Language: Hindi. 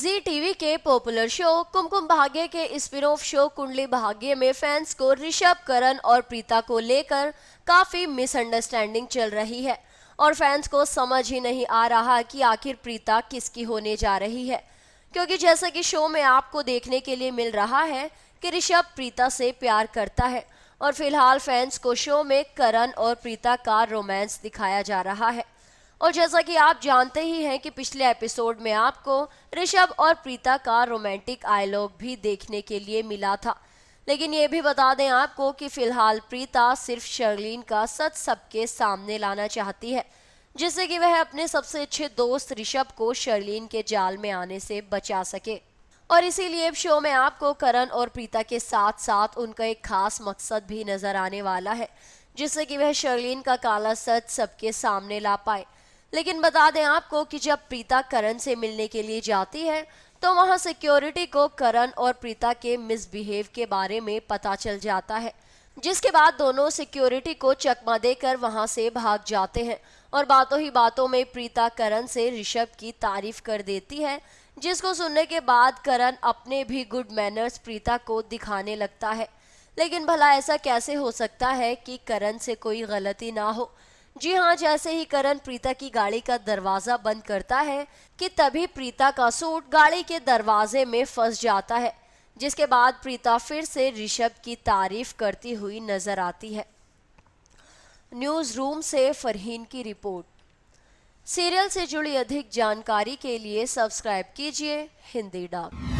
जी टीवी के पॉपुलर शो कुमकुम भाग्य के स्पिन ऑफ शो कुंडली भाग्य में फैंस को ऋषभ करण और प्रीता को लेकर काफी मिसअंडरस्टैंडिंग चल रही है और फैंस को समझ ही नहीं आ रहा कि आखिर प्रीता किसकी होने जा रही है क्योंकि जैसा कि शो में आपको देखने के लिए मिल रहा है कि ऋषभ प्रीता से प्यार करता है और फिलहाल फैंस को शो में करण और प्रीता का रोमांस दिखाया जा रहा है और जैसा कि आप जानते ही हैं कि पिछले एपिसोड में आपको ऋषभ और प्रीता का रोमांटिक आयलॉग भी देखने के लिए मिला था लेकिन ये भी बता दें आपको कि फिलहाल प्रीता सिर्फ शर्लिन का सच सबके सामने लाना चाहती है जिससे कि वह अपने सबसे अच्छे दोस्त ऋषभ को शर्लिन के जाल में आने से बचा सके और इसीलिए शो में आपको करण और प्रीता के साथ साथ उनका एक खास मकसद भी नजर आने वाला है जिससे कि वह शर्लिन का काला सच सबके सामने ला पाए लेकिन बता दें आपको कि जब प्रीता करण से मिलने के लिए जाती है तो वहां सिक्योरिटी को करण और प्रीता के मिसबिहेव के बारे में पता चल जाता है जिसके बाद दोनों सिक्योरिटी को चकमा देकर वहां से भाग जाते हैं और बातों ही बातों में प्रीता करण से ऋषभ की तारीफ कर देती है जिसको सुनने के बाद करण अपने भी गुड मैनर्स प्रीता को दिखाने लगता है लेकिन भला ऐसा कैसे हो सकता है कि करण से कोई गलती ना हो जी हाँ जैसे ही करण प्रीता की गाड़ी का दरवाजा बंद करता है कि तभी प्रीता का सूट गाड़ी के दरवाजे में फंस जाता है जिसके बाद प्रीता फिर से ऋषभ की तारीफ करती हुई नजर आती है न्यूज रूम से फरहीन की रिपोर्ट सीरियल से जुड़ी अधिक जानकारी के लिए सब्सक्राइब कीजिए हिंदी डॉक